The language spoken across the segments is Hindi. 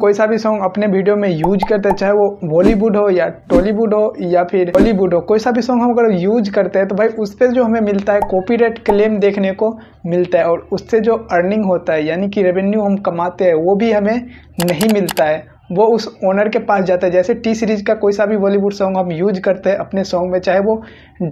कोई सा भी सॉन्ग अपने वीडियो में यूज करते हैं चाहे वो बॉलीवुड हो या टॉलीवुड हो या फिर बॉलीवुड हो कोई सा भी सॉन्ग हम अगर यूज करते हैं तो भाई उस पर जो हमें मिलता है कॉपी क्लेम देखने को मिलता है और उससे जो अर्निंग होता है यानी कि रेवेन्यू हम कमाते हैं वो भी हमें नहीं मिलता है वो उस ओनर के पास जाता है जैसे टी सीरीज़ का कोई सा भी बॉलीवुड सॉन्ग हम यूज करते हैं अपने सॉन्ग में चाहे वो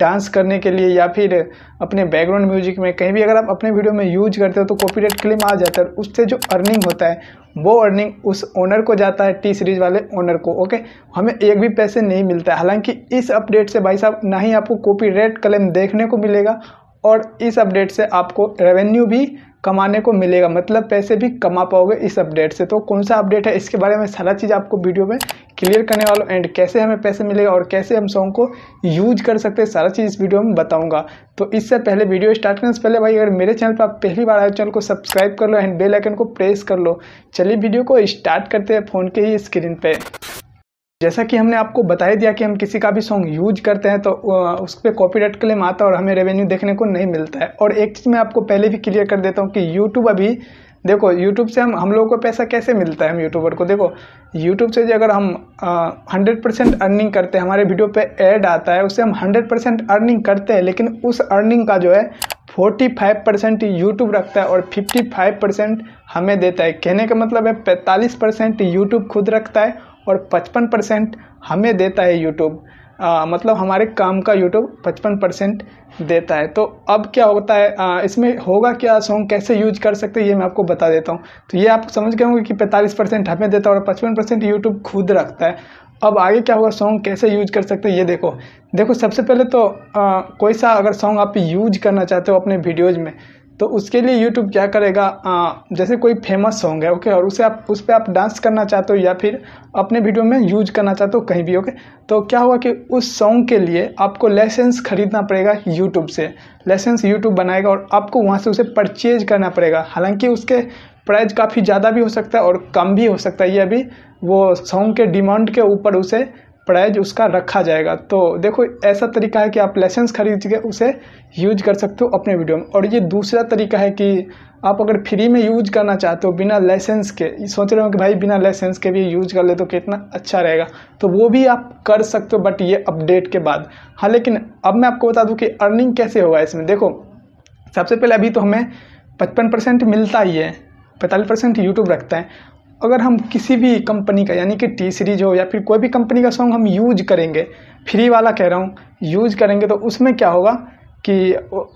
डांस करने के लिए या फिर अपने बैकग्राउंड म्यूजिक में कहीं भी अगर आप अपने वीडियो में यूज करते हो तो कॉपीराइट क्लेम आ जाता है उससे जो अर्निंग होता है वो अर्निंग उस ओनर को जाता है टी सीरीज़ वाले ओनर को ओके हमें एक भी पैसे नहीं मिलता है हालांकि इस अपडेट से भाई साहब ना ही आपको कॉपीराइट क्लेम देखने को मिलेगा और इस अपडेट से आपको रेवेन्यू भी कमाने को मिलेगा मतलब पैसे भी कमा पाओगे इस अपडेट से तो कौन सा अपडेट है इसके बारे में सारा चीज़ आपको वीडियो में क्लियर करने वाला हूँ एंड कैसे हमें पैसे मिलेगा और कैसे हम सॉन्ग को यूज कर सकते हैं सारा चीज़ इस वीडियो में बताऊंगा तो इससे पहले वीडियो स्टार्ट करने से पहले भाई अगर मेरे चैनल पर आप पहली बार आए चैनल को सब्सक्राइब कर लो एंड बेलाइकन को प्रेस कर लो चलिए वीडियो को स्टार्ट करते हैं फ़ोन के ही स्क्रीन पर जैसा कि हमने आपको बताया दिया कि हम किसी का भी सॉन्ग यूज करते हैं तो उस पर कॉपी राइट क्लेम आता है और हमें रेवेन्यू देखने को नहीं मिलता है और एक चीज़ मैं आपको पहले भी क्लियर कर देता हूँ कि यूट्यूब अभी देखो यूट्यूब से हम हम लोगों को पैसा कैसे मिलता है हम यूट्यूबर को देखो यूट्यूब से जो अगर हम हंड्रेड परसेंट अर्निंग करते हैं हमारे वीडियो पे ऐड आता है उससे हम हंड्रेड परसेंट अर्निंग करते हैं लेकिन उस अर्निंग का जो है फोर्टी फाइव परसेंट यूट्यूब रखता है और फिफ्टी फाइव परसेंट हमें देता है कहने का मतलब है पैंतालीस परसेंट यूट्यूब खुद रखता है और 55 परसेंट हमें देता है यूट्यूब मतलब हमारे काम का यूट्यूब 55 परसेंट देता है तो अब क्या होता है आ, इसमें होगा क्या सॉन्ग कैसे यूज कर सकते हैं ये मैं आपको बता देता हूँ तो ये आप समझ गए होंगे कि 45 परसेंट हमें देता है और 55 परसेंट यूट्यूब खुद रखता है अब आगे क्या होगा सॉन्ग कैसे यूज कर सकते हैं ये देखो देखो सबसे पहले तो आ, कोई सा अगर सॉन्ग आप यूज करना चाहते हो अपने वीडियोज़ में तो उसके लिए यूट्यूब क्या करेगा आ, जैसे कोई फेमस सॉन्ग है ओके और उसे आप उस पर आप डांस करना चाहते हो या फिर अपने वीडियो में यूज करना चाहते हो कहीं भी ओके तो क्या हुआ कि उस सॉन्ग के लिए आपको लाइसेंस खरीदना पड़ेगा यूट्यूब से लाइसेंस यूट्यूब बनाएगा और आपको वहाँ से उसे परचेज करना पड़ेगा हालांकि उसके प्राइस काफ़ी ज़्यादा भी हो सकता है और कम भी हो सकता है ये अभी वो सॉन्ग के डिमांड के ऊपर उसे प्राइज उसका रखा जाएगा तो देखो ऐसा तरीका है कि आप लाइसेंस खरीद के उसे यूज कर सकते हो अपने वीडियो में और ये दूसरा तरीका है कि आप अगर फ्री में यूज करना चाहते हो बिना लाइसेंस के सोच रहे हो कि भाई बिना लाइसेंस के भी यूज कर ले तो कितना अच्छा रहेगा तो वो भी आप कर सकते हो बट ये अपडेट के बाद हाँ लेकिन अब मैं आपको बता दूँ कि अर्निंग कैसे होगा इसमें देखो सबसे पहले अभी तो हमें पचपन परसेंट मिलता ही है पैंतालीस परसेंट यूट्यूब रखता है अगर हम किसी भी कंपनी का यानी कि टी सीरीज हो या फिर कोई भी कंपनी का सॉन्ग हम यूज करेंगे फ्री वाला कह रहा हूँ यूज करेंगे तो उसमें क्या होगा कि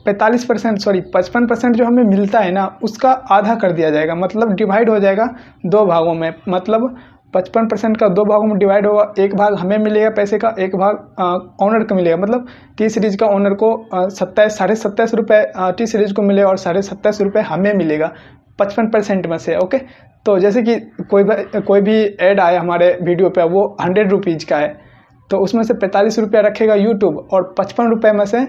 पैंतालीस परसेंट सॉरी पचपन परसेंट जो हमें मिलता है ना उसका आधा कर दिया जाएगा मतलब डिवाइड हो जाएगा दो भागों में मतलब पचपन परसेंट का दो भागों में डिवाइड होगा एक भाग हमें मिलेगा पैसे का एक भाग ऑनर का मिलेगा मतलब टी सीरीज का ऑनर को सत्ताईस साढ़े सत्ताईस रुपये टी सीरीज को मिलेगा और साढ़े सत्ताईस रुपये हमें मिलेगा पचपन परसेंट में से ओके तो जैसे कि कोई कोई भी एड आए हमारे वीडियो पे वो हंड्रेड रुपीज़ का है तो उसमें से पैंतालीस रुपया रखेगा यूट्यूब और पचपन रुपये में से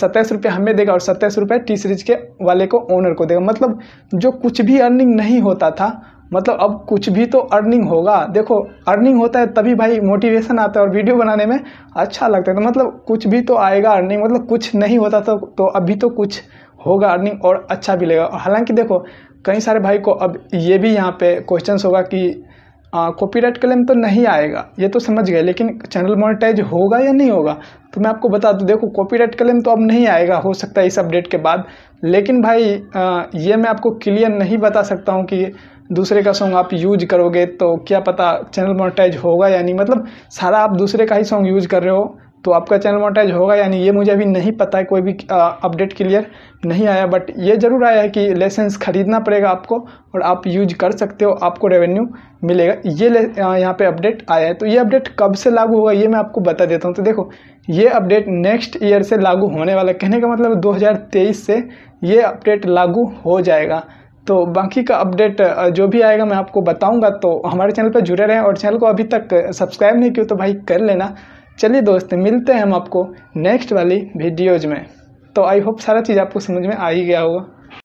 सत्ताईस रुपये हमें देगा और सत्ताईस रुपये टी सीरीज के वाले को ओनर को देगा मतलब जो कुछ भी अर्निंग नहीं होता था मतलब अब कुछ भी तो अर्निंग होगा देखो अर्निंग होता है तभी भाई मोटिवेशन आता है और वीडियो बनाने में अच्छा लगता है तो मतलब कुछ भी तो आएगा अर्निंग मतलब कुछ नहीं होता था तो, तो अभी तो कुछ होगा अर्निंग और अच्छा भी लगेगा हालांकि देखो कई सारे भाई को अब ये भी यहाँ पे क्वेश्चंस होगा कि कॉपीराइट क्लेम तो नहीं आएगा ये तो समझ गए लेकिन चैनल मोनेटाइज होगा या नहीं होगा तो मैं आपको बता दूँ देखो कॉपीराइट क्लेम तो अब नहीं आएगा हो सकता है इस अपडेट के बाद लेकिन भाई आ, ये मैं आपको क्लियर नहीं बता सकता हूँ कि दूसरे का सॉन्ग आप यूज करोगे तो क्या पता चैनल मोनेटाइज होगा या नहीं मतलब सारा आप दूसरे का ही सॉन्ग यूज कर रहे हो तो आपका चैनल मोटाइज होगा यानी ये मुझे अभी नहीं पता है कोई भी अपडेट क्लियर नहीं आया बट ये ज़रूर आया है कि लाइसेंस ख़रीदना पड़ेगा आपको और आप यूज कर सकते हो आपको रेवेन्यू मिलेगा ये यहाँ पे अपडेट आया है तो ये अपडेट कब से लागू होगा ये मैं आपको बता देता हूँ तो देखो ये अपडेट नेक्स्ट ईयर से लागू होने वाला कहने का मतलब दो से ये अपडेट लागू हो जाएगा तो बाकी का अपडेट जो भी आएगा मैं आपको बताऊँगा तो हमारे चैनल पर जुड़े रहें और चैनल को अभी तक सब्सक्राइब नहीं किया तो भाई कर लेना चलिए दोस्त मिलते हैं हम आपको नेक्स्ट वाली वीडियोज़ में तो आई होप सारा चीज़ आपको समझ में आ ही गया होगा